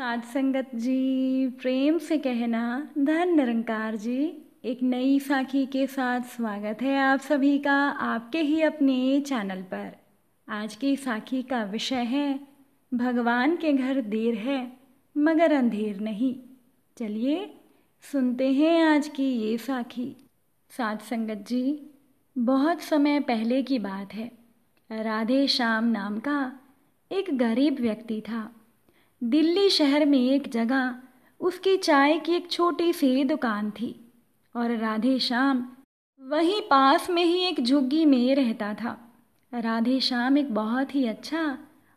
साध संगत जी प्रेम से कहना धन निरंकार जी एक नई साखी के साथ स्वागत है आप सभी का आपके ही अपने चैनल पर आज की साखी का विषय है भगवान के घर देर है मगर अंधेर नहीं चलिए सुनते हैं आज की ये साखी साध संगत जी बहुत समय पहले की बात है राधे श्याम नाम का एक गरीब व्यक्ति था दिल्ली शहर में एक जगह उसकी चाय की एक छोटी सी दुकान थी और राधे श्याम वहीं पास में ही एक झुग्गी में रहता था राधे श्याम एक बहुत ही अच्छा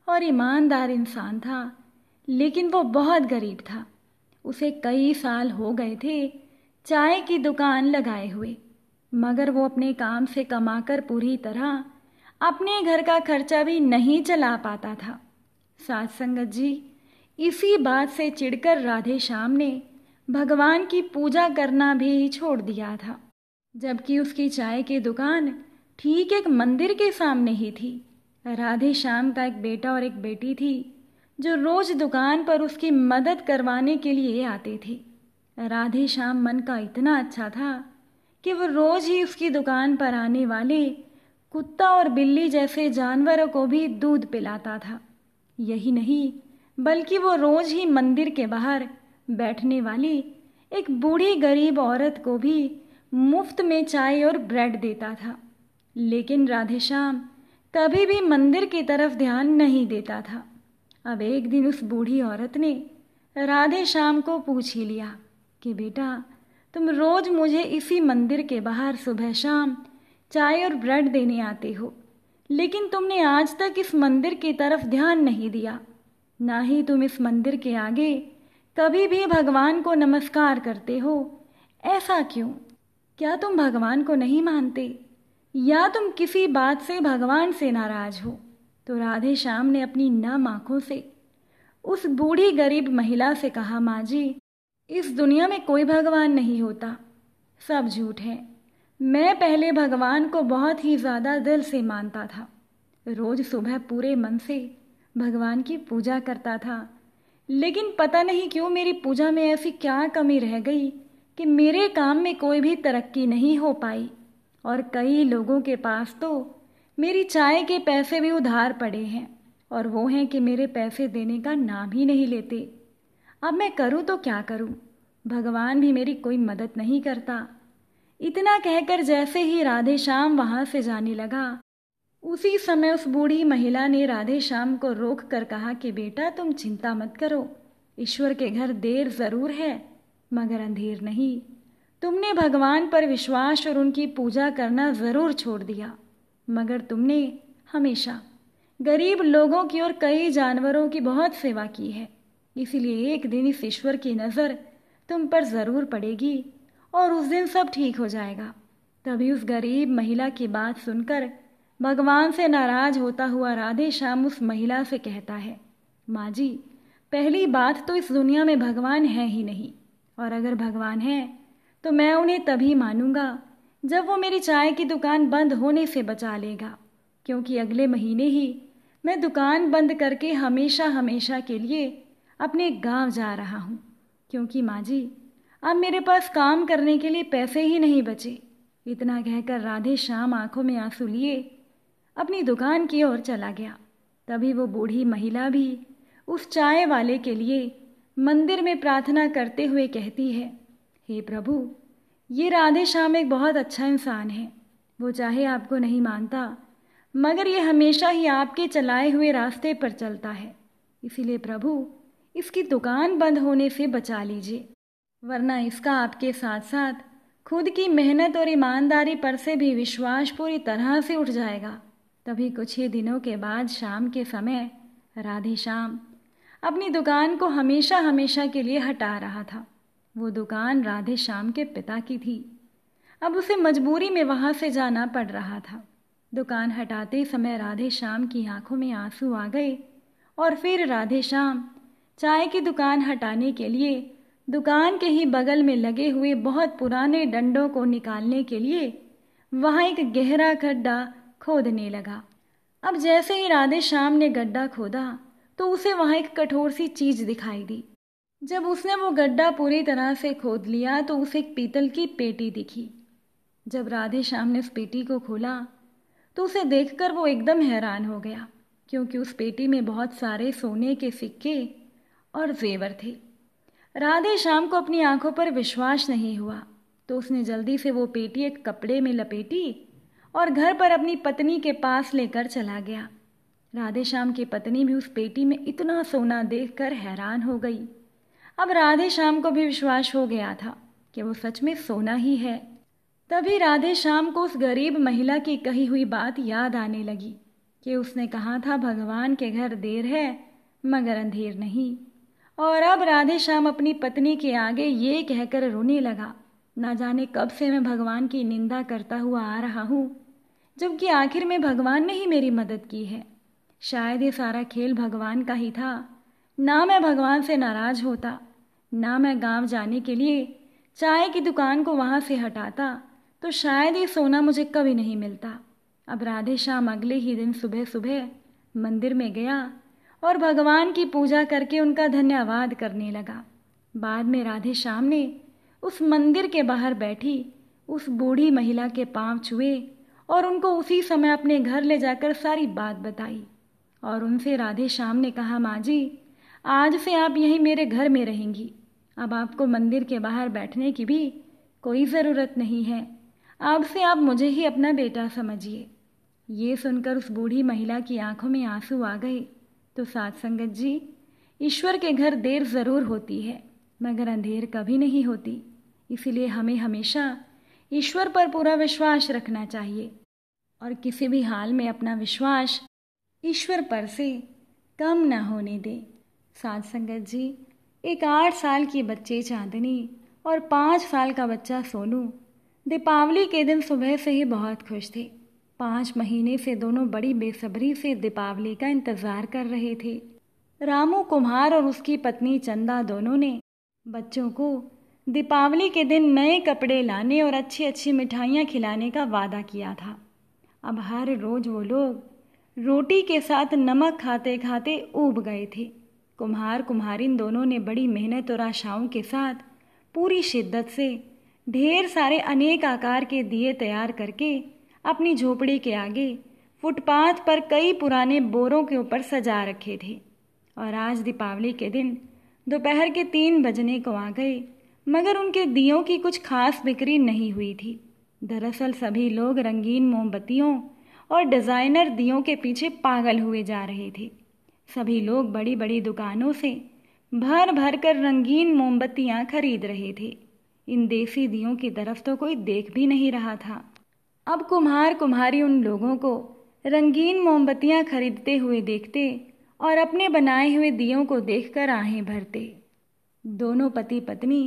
और ईमानदार इंसान था लेकिन वो बहुत गरीब था उसे कई साल हो गए थे चाय की दुकान लगाए हुए मगर वो अपने काम से कमाकर पूरी तरह अपने घर का खर्चा भी नहीं चला पाता था सात संगत जी इसी बात से चिढ़कर राधे श्याम ने भगवान की पूजा करना भी छोड़ दिया था जबकि उसकी चाय की दुकान ठीक एक मंदिर के सामने ही थी राधे श्याम का एक बेटा और एक बेटी थी जो रोज दुकान पर उसकी मदद करवाने के लिए आते थे राधे श्याम मन का इतना अच्छा था कि वो रोज ही उसकी दुकान पर आने वाले कुत्ता और बिल्ली जैसे जानवरों को भी दूध पिलाता था यही नहीं बल्कि वो रोज ही मंदिर के बाहर बैठने वाली एक बूढ़ी गरीब औरत को भी मुफ्त में चाय और ब्रेड देता था लेकिन राधे श्याम कभी भी मंदिर की तरफ ध्यान नहीं देता था अब एक दिन उस बूढ़ी औरत ने राधे श्याम को पूछ ही लिया कि बेटा तुम रोज मुझे इसी मंदिर के बाहर सुबह शाम चाय और ब्रेड देने आते हो लेकिन तुमने आज तक इस मंदिर की तरफ ध्यान नहीं दिया ना ही तुम इस मंदिर के आगे कभी भी भगवान को नमस्कार करते हो ऐसा क्यों क्या तुम भगवान को नहीं मानते या तुम किसी बात से भगवान से नाराज हो तो राधे श्याम ने अपनी नम आंखों से उस बूढ़ी गरीब महिला से कहा माँ जी इस दुनिया में कोई भगवान नहीं होता सब झूठ है मैं पहले भगवान को बहुत ही ज़्यादा दिल से मानता था रोज़ सुबह पूरे मन से भगवान की पूजा करता था लेकिन पता नहीं क्यों मेरी पूजा में ऐसी क्या कमी रह गई कि मेरे काम में कोई भी तरक्की नहीं हो पाई और कई लोगों के पास तो मेरी चाय के पैसे भी उधार पड़े हैं और वो हैं कि मेरे पैसे देने का नाम ही नहीं लेते अब मैं करूँ तो क्या करूँ भगवान भी मेरी कोई मदद नहीं करता इतना कहकर जैसे ही राधे श्याम वहाँ से जाने लगा उसी समय उस बूढ़ी महिला ने राधे श्याम को रोक कर कहा कि बेटा तुम चिंता मत करो ईश्वर के घर देर ज़रूर है मगर अंधेर नहीं तुमने भगवान पर विश्वास और उनकी पूजा करना ज़रूर छोड़ दिया मगर तुमने हमेशा गरीब लोगों की और कई जानवरों की बहुत सेवा की है इसलिए एक दिन इस ईश्वर की नज़र तुम पर ज़रूर पड़ेगी और उस दिन सब ठीक हो जाएगा तभी उस गरीब महिला की बात सुनकर भगवान से नाराज होता हुआ राधे श्याम उस महिला से कहता है माँ जी पहली बात तो इस दुनिया में भगवान है ही नहीं और अगर भगवान है तो मैं उन्हें तभी मानूंगा जब वो मेरी चाय की दुकान बंद होने से बचा लेगा क्योंकि अगले महीने ही मैं दुकान बंद करके हमेशा हमेशा के लिए अपने गांव जा रहा हूँ क्योंकि माँ जी अब मेरे पास काम करने के लिए पैसे ही नहीं बचे इतना कहकर राधे श्याम आंखों में आंसू लिए अपनी दुकान की ओर चला गया तभी वो बूढ़ी महिला भी उस चाय वाले के लिए मंदिर में प्रार्थना करते हुए कहती है हे प्रभु ये राधे श्याम एक बहुत अच्छा इंसान है वो चाहे आपको नहीं मानता मगर ये हमेशा ही आपके चलाए हुए रास्ते पर चलता है इसीलिए प्रभु इसकी दुकान बंद होने से बचा लीजिए वरना इसका आपके साथ साथ खुद की मेहनत और ईमानदारी पर से भी विश्वास पूरी तरह से उठ जाएगा तभी कुछ ही दिनों के बाद शाम के समय राधे श्याम अपनी दुकान को हमेशा हमेशा के लिए हटा रहा था वो दुकान राधे श्याम के पिता की थी अब उसे मजबूरी में वहाँ से जाना पड़ रहा था दुकान हटाते समय राधे श्याम की आंखों में आंसू आ गए और फिर राधे श्याम चाय की दुकान हटाने के लिए दुकान के ही बगल में लगे हुए बहुत पुराने डंडों को निकालने के लिए वहाँ एक गहरा खड्डा खोदने लगा अब जैसे ही राधे श्याम ने गड्ढा खोदा तो उसे वहाँ एक कठोर सी चीज दिखाई दी जब उसने वो गड्ढा पूरी तरह से खोद लिया तो उसे एक पीतल की पेटी दिखी जब राधे श्याम ने उस पेटी को खोला तो उसे देखकर वो एकदम हैरान हो गया क्योंकि उस पेटी में बहुत सारे सोने के सिक्के और जेवर थे राधे श्याम को अपनी आंखों पर विश्वास नहीं हुआ तो उसने जल्दी से वो पेटी एक कपड़े में लपेटी और घर पर अपनी पत्नी के पास लेकर चला गया राधे श्याम की पत्नी भी उस पेटी में इतना सोना देखकर हैरान हो गई अब राधे श्याम को भी विश्वास हो गया था कि वो सच में सोना ही है तभी राधे श्याम को उस गरीब महिला की कही हुई बात याद आने लगी कि उसने कहा था भगवान के घर देर है मगर अंधेर नहीं और अब राधे श्याम अपनी पत्नी के आगे ये कहकर रोने लगा ना जाने कब से मैं भगवान की निंदा करता हुआ आ रहा हूँ जबकि आखिर में भगवान ने ही मेरी मदद की है शायद ये सारा खेल भगवान का ही था ना मैं भगवान से नाराज होता ना मैं गांव जाने के लिए चाय की दुकान को वहाँ से हटाता तो शायद ये सोना मुझे कभी नहीं मिलता अब राधे श्याम अगले ही दिन सुबह सुबह मंदिर में गया और भगवान की पूजा करके उनका धन्यवाद करने लगा बाद में राधे श्याम ने उस मंदिर के बाहर बैठी उस बूढ़ी महिला के पांव छुए और उनको उसी समय अपने घर ले जाकर सारी बात बताई और उनसे राधे श्याम ने कहा माँ जी आज से आप यहीं मेरे घर में रहेंगी अब आपको मंदिर के बाहर बैठने की भी कोई ज़रूरत नहीं है अब से आप मुझे ही अपना बेटा समझिए ये सुनकर उस बूढ़ी महिला की आंखों में आंसू आ गए तो सात संगत जी ईश्वर के घर देर ज़रूर होती है मगर अंधेर कभी नहीं होती इसलिए हमें हमेशा ईश्वर पर पूरा विश्वास रखना चाहिए और किसी भी हाल में अपना विश्वास ईश्वर पर से कम न होने दें साध संगत जी एक आठ साल की बच्चे चांदनी और पाँच साल का बच्चा सोनू दीपावली के दिन सुबह से ही बहुत खुश थे पाँच महीने से दोनों बड़ी बेसब्री से दीपावली का इंतज़ार कर रहे थे रामू कुम्हार और उसकी पत्नी चंदा दोनों ने बच्चों को दीपावली के दिन नए कपड़े लाने और अच्छी अच्छी मिठाइयाँ खिलाने का वादा किया था अब हर रोज वो लोग रोटी के साथ नमक खाते खाते ऊब गए थे कुम्हार कुम्हारिन दोनों ने बड़ी मेहनत और आशाओं के साथ पूरी शिद्दत से ढेर सारे अनेक आकार के दिए तैयार करके अपनी झोपड़ी के आगे फुटपाथ पर कई पुराने बोरों के ऊपर सजा रखे थे और आज दीपावली के दिन दोपहर के तीन बजने को आ गए मगर उनके दियों की कुछ खास बिक्री नहीं हुई थी दरअसल सभी लोग रंगीन मोमबत्तियों और डिज़ाइनर दियों के पीछे पागल हुए जा रहे थे सभी लोग बड़ी बड़ी दुकानों से भर भर कर रंगीन मोमबत्तियाँ खरीद रहे थे इन देसी दियों की तरफ तो कोई देख भी नहीं रहा था अब कुम्हार कुम्हारी उन लोगों को रंगीन मोमबत्तियाँ खरीदते हुए देखते और अपने बनाए हुए दियों को देखकर आहें भरते दोनों पति पत्नी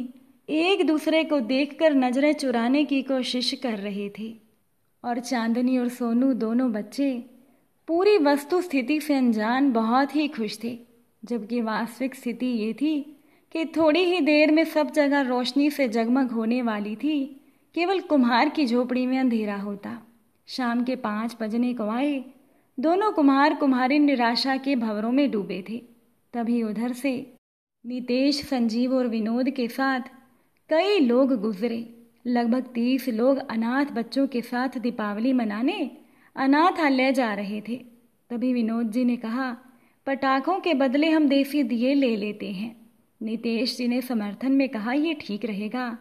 एक दूसरे को देखकर नज़रें चुराने की कोशिश कर रहे थे और चांदनी और सोनू दोनों बच्चे पूरी वस्तु स्थिति से अनजान बहुत ही खुश थे जबकि वास्तविक स्थिति ये थी कि थोड़ी ही देर में सब जगह रोशनी से जगमग होने वाली थी केवल कुम्हार की झोपड़ी में अंधेरा होता शाम के पाँच बजने को आए दोनों कुम्हार कुम्हारी निराशा के भंवरों में डूबे थे तभी उधर से नितेश संजीव और विनोद के साथ कई लोग गुजरे लगभग तीस लोग अनाथ बच्चों के साथ दीपावली मनाने अनाथालय जा रहे थे तभी विनोद जी ने कहा पटाखों के बदले हम देसी दिए ले लेते हैं नितेश जी ने समर्थन में कहा यह ठीक रहेगा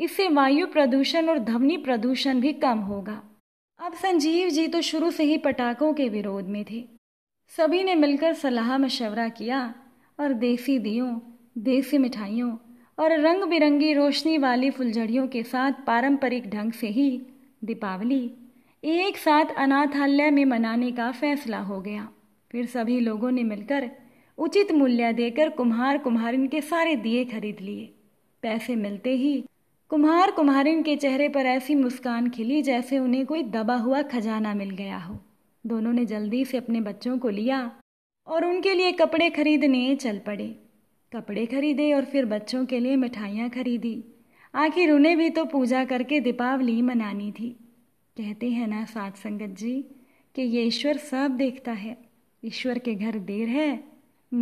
इससे वायु प्रदूषण और ध्वनि प्रदूषण भी कम होगा अब संजीव जी तो शुरू से ही पटाखों के विरोध में थे सभी ने मिलकर सलाह मशवरा किया और देसी दियों देसी मिठाइयों और रंग बिरंगी रोशनी वाली फुलझड़ियों के साथ पारंपरिक ढंग से ही दीपावली एक साथ अनाथालय में मनाने का फैसला हो गया फिर सभी लोगों ने मिलकर उचित मूल्य देकर कुम्हार कुम्हारिन के सारे दिए खरीद लिए पैसे मिलते ही कुम्हार कुम्हारिन के चेहरे पर ऐसी मुस्कान खिली जैसे उन्हें कोई दबा हुआ खजाना मिल गया हो दोनों ने जल्दी से अपने बच्चों को लिया और उनके लिए कपड़े खरीदने चल पड़े कपड़े खरीदे और फिर बच्चों के लिए मिठाइयाँ खरीदी आखिर उन्हें भी तो पूजा करके दीपावली मनानी थी कहते हैं ना साध संगत जी कि ये ईश्वर सब देखता है ईश्वर के घर देर है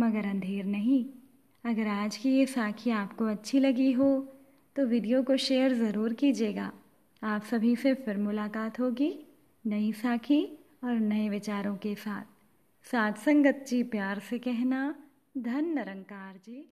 मगर अंधेर नहीं अगर आज की ये साखी आपको अच्छी लगी हो तो वीडियो को शेयर ज़रूर कीजिएगा आप सभी से फिर मुलाकात होगी नई साखी और नए विचारों के साथ साथ संगत जी प्यार से कहना धन निरंकार जी